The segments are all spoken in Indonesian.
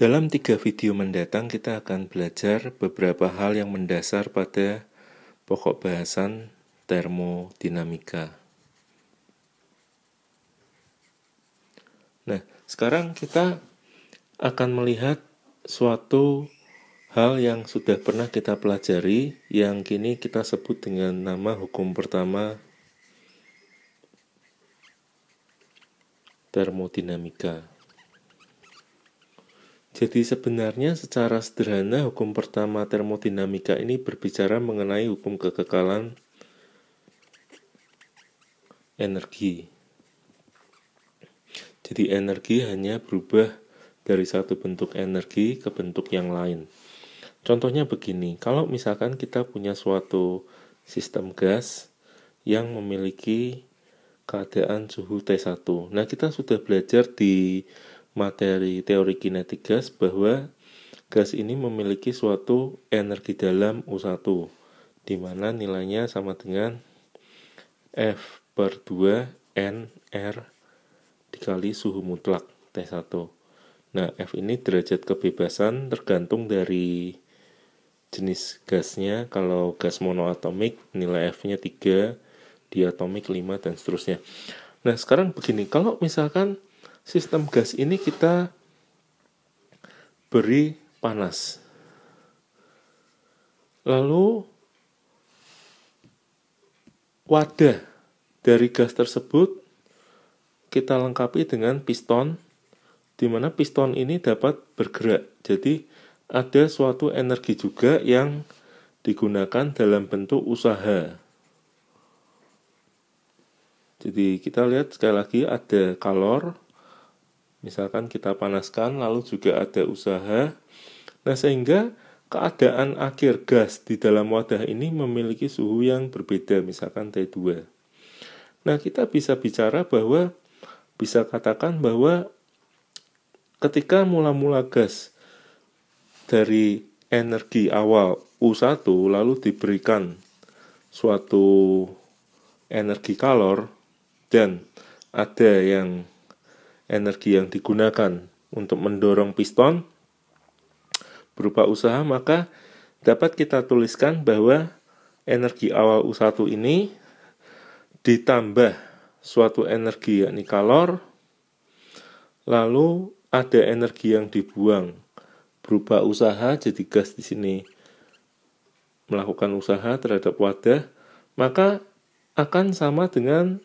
Dalam tiga video mendatang kita akan belajar beberapa hal yang mendasar pada pokok bahasan termodinamika. Nah, sekarang kita akan melihat suatu hal yang sudah pernah kita pelajari yang kini kita sebut dengan nama hukum pertama termodinamika. Jadi sebenarnya secara sederhana hukum pertama termodinamika ini berbicara mengenai hukum kekekalan energi. Jadi energi hanya berubah dari satu bentuk energi ke bentuk yang lain. Contohnya begini, kalau misalkan kita punya suatu sistem gas yang memiliki keadaan suhu T1. Nah, kita sudah belajar di materi teori kinetik gas bahwa gas ini memiliki suatu energi dalam U1 di mana nilainya sama dengan F per 2 R dikali suhu mutlak T1 nah F ini derajat kebebasan tergantung dari jenis gasnya kalau gas monoatomik nilai F nya 3 diatomik 5 dan seterusnya nah sekarang begini kalau misalkan sistem gas ini kita beri panas. Lalu wadah dari gas tersebut kita lengkapi dengan piston di mana piston ini dapat bergerak. Jadi ada suatu energi juga yang digunakan dalam bentuk usaha. Jadi kita lihat sekali lagi ada kalor, Misalkan kita panaskan, lalu juga ada usaha. Nah, sehingga keadaan akhir gas di dalam wadah ini memiliki suhu yang berbeda, misalkan T2. Nah, kita bisa bicara bahwa bisa katakan bahwa ketika mula-mula gas dari energi awal U1 lalu diberikan suatu energi kalor dan ada yang energi yang digunakan untuk mendorong piston berupa usaha, maka dapat kita tuliskan bahwa energi awal U1 ini ditambah suatu energi yakni kalor, lalu ada energi yang dibuang berupa usaha jadi gas di sini melakukan usaha terhadap wadah maka akan sama dengan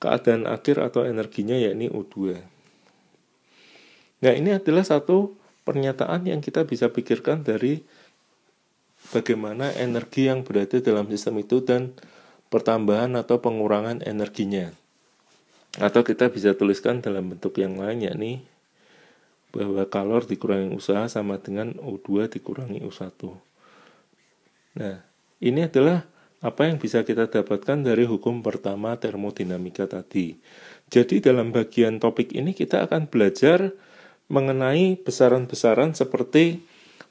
keadaan akhir atau energinya yakni O2. Nah, ini adalah satu pernyataan yang kita bisa pikirkan dari bagaimana energi yang berada dalam sistem itu dan pertambahan atau pengurangan energinya. Atau kita bisa tuliskan dalam bentuk yang lain yakni bahwa kalor dikurangi usaha sama dengan O2 dikurangi U1. Nah, ini adalah apa yang bisa kita dapatkan dari hukum pertama termodinamika tadi? Jadi dalam bagian topik ini kita akan belajar mengenai besaran-besaran seperti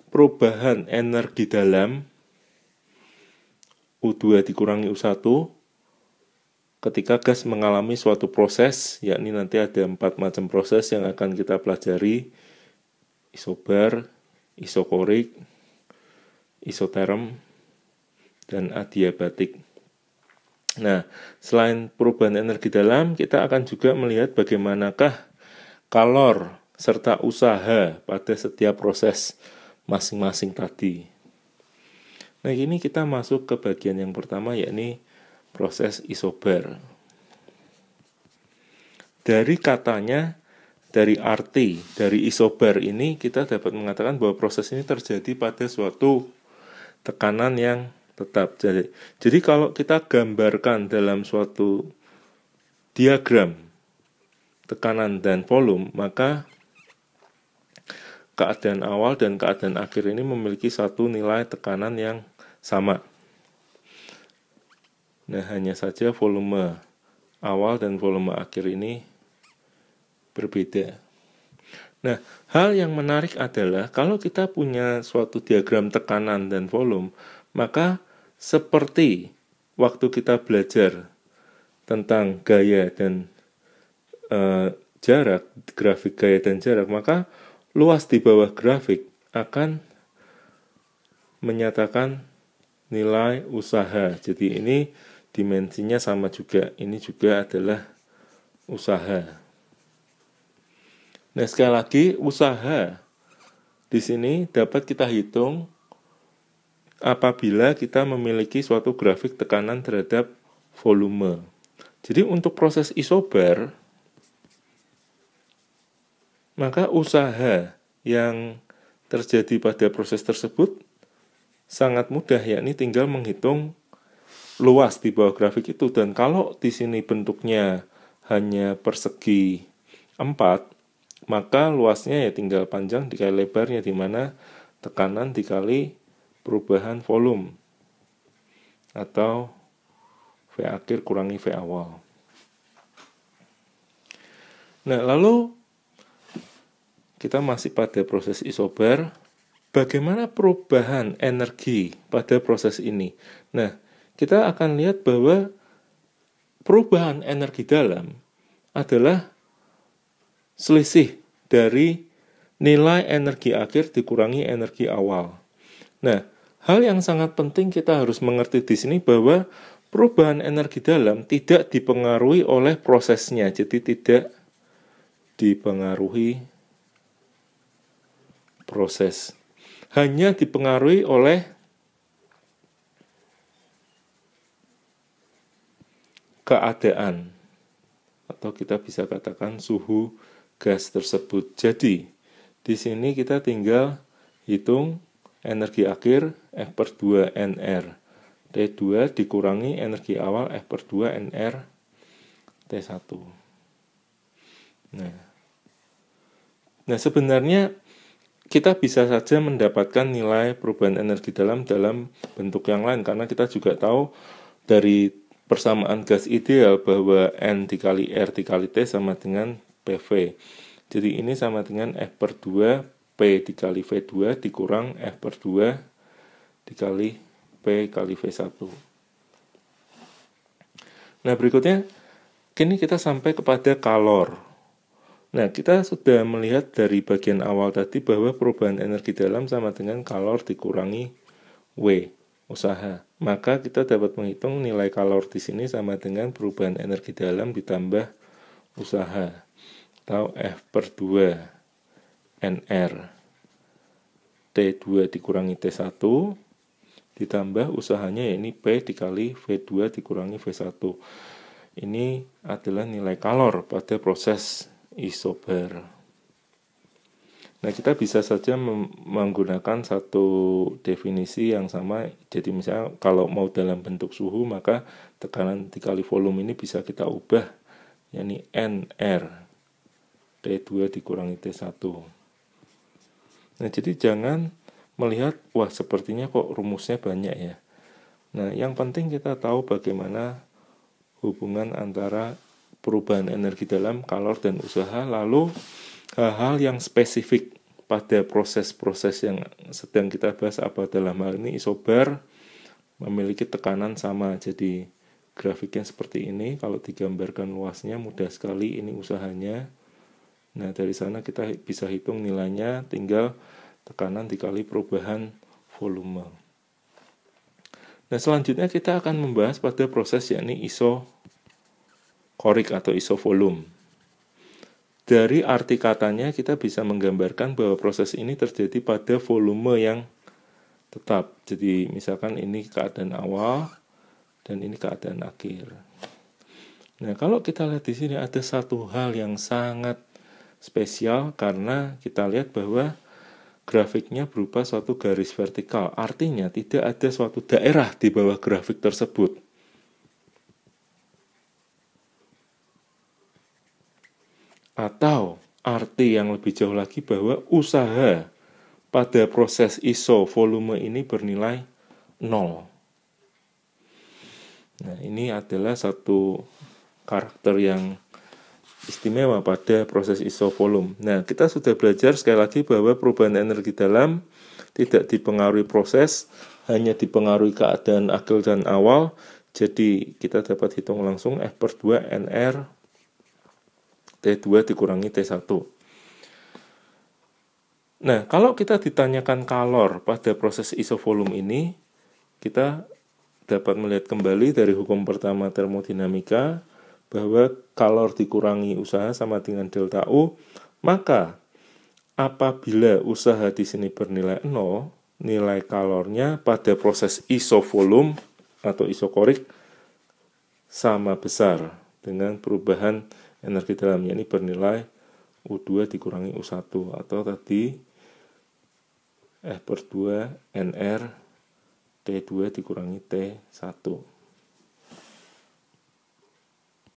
perubahan energi dalam U2 dikurangi U1 ketika gas mengalami suatu proses, yakni nanti ada empat macam proses yang akan kita pelajari, isobar, isokorik, isoterm, dan adiabatik. Nah, selain perubahan energi dalam, kita akan juga melihat bagaimanakah kalor serta usaha pada setiap proses masing-masing tadi. Nah, ini kita masuk ke bagian yang pertama yakni proses isobar. Dari katanya, dari arti, dari isobar ini kita dapat mengatakan bahwa proses ini terjadi pada suatu tekanan yang tetap jadi, jadi kalau kita gambarkan dalam suatu diagram tekanan dan volume maka keadaan awal dan keadaan akhir ini memiliki satu nilai tekanan yang sama nah hanya saja volume awal dan volume akhir ini berbeda Nah, hal yang menarik adalah kalau kita punya suatu diagram tekanan dan volume, maka seperti waktu kita belajar tentang gaya dan uh, jarak, grafik gaya dan jarak, maka luas di bawah grafik akan menyatakan nilai usaha. Jadi ini dimensinya sama juga. Ini juga adalah usaha. Nah, sekali lagi usaha di sini dapat kita hitung apabila kita memiliki suatu grafik tekanan terhadap volume. Jadi untuk proses isobar maka usaha yang terjadi pada proses tersebut sangat mudah yakni tinggal menghitung luas di bawah grafik itu dan kalau di sini bentuknya hanya persegi 4 maka luasnya ya tinggal panjang dikali lebarnya di mana tekanan dikali perubahan volume atau V akhir kurangi V awal. Nah, lalu kita masih pada proses isobar. Bagaimana perubahan energi pada proses ini? Nah, kita akan lihat bahwa perubahan energi dalam adalah selisih dari nilai energi akhir dikurangi energi awal. Nah, hal yang sangat penting kita harus mengerti di sini bahwa perubahan energi dalam tidak dipengaruhi oleh prosesnya, jadi tidak dipengaruhi proses. Hanya dipengaruhi oleh keadaan atau kita bisa katakan suhu gas tersebut. Jadi, di sini kita tinggal hitung energi akhir F per 2 NR. T2 dikurangi energi awal F per 2 NR T1. Nah. nah, sebenarnya kita bisa saja mendapatkan nilai perubahan energi dalam dalam bentuk yang lain karena kita juga tahu dari persamaan gas ideal bahwa N dikali R dikali T sama dengan PV. Jadi ini sama dengan F per 2 P dikali V2 dikurang F per 2 dikali P kali V1. Nah, berikutnya, kini kita sampai kepada kalor. Nah, kita sudah melihat dari bagian awal tadi bahwa perubahan energi dalam sama dengan kalor dikurangi W, usaha. Maka kita dapat menghitung nilai kalor di sini sama dengan perubahan energi dalam ditambah usaha, atau F per 2. NR. T2 dikurangi T1 ditambah usahanya ya ini P dikali V2 dikurangi V1. Ini adalah nilai kalor pada proses isobar. Nah, kita bisa saja menggunakan satu definisi yang sama. Jadi, misalnya kalau mau dalam bentuk suhu, maka tekanan dikali volume ini bisa kita ubah, yakni NR, T2 dikurangi T1. Nah, jadi jangan melihat wah sepertinya kok rumusnya banyak ya. Nah, yang penting kita tahu bagaimana hubungan antara perubahan energi dalam kalor dan usaha lalu hal-hal eh, yang spesifik pada proses-proses yang sedang kita bahas apa dalam hal ini isobar memiliki tekanan sama jadi grafiknya seperti ini kalau digambarkan luasnya mudah sekali ini usahanya Nah, dari sana kita bisa hitung nilainya tinggal tekanan dikali perubahan volume. Nah, selanjutnya kita akan membahas pada proses yakni isokorik atau iso volume. Dari arti katanya kita bisa menggambarkan bahwa proses ini terjadi pada volume yang tetap. Jadi misalkan ini keadaan awal dan ini keadaan akhir. Nah, kalau kita lihat di sini ada satu hal yang sangat spesial karena kita lihat bahwa grafiknya berupa suatu garis vertikal, artinya tidak ada suatu daerah di bawah grafik tersebut. Atau arti yang lebih jauh lagi bahwa usaha pada proses ISO volume ini bernilai nol Nah, ini adalah satu karakter yang istimewa pada proses isovolum. Nah, kita sudah belajar sekali lagi bahwa perubahan energi dalam tidak dipengaruhi proses, hanya dipengaruhi keadaan akil dan awal. Jadi, kita dapat hitung langsung F per 2 NR T2 dikurangi T1. Nah, kalau kita ditanyakan kalor pada proses isovolum ini, kita dapat melihat kembali dari hukum pertama termodinamika bahwa kalor dikurangi usaha sama dengan delta U, maka apabila usaha di sini bernilai 0, nilai kalornya pada proses isovolum atau isokorik sama besar dengan perubahan energi dalamnya ini bernilai U2 dikurangi U1 atau tadi F per 2 NR T2 dikurangi T1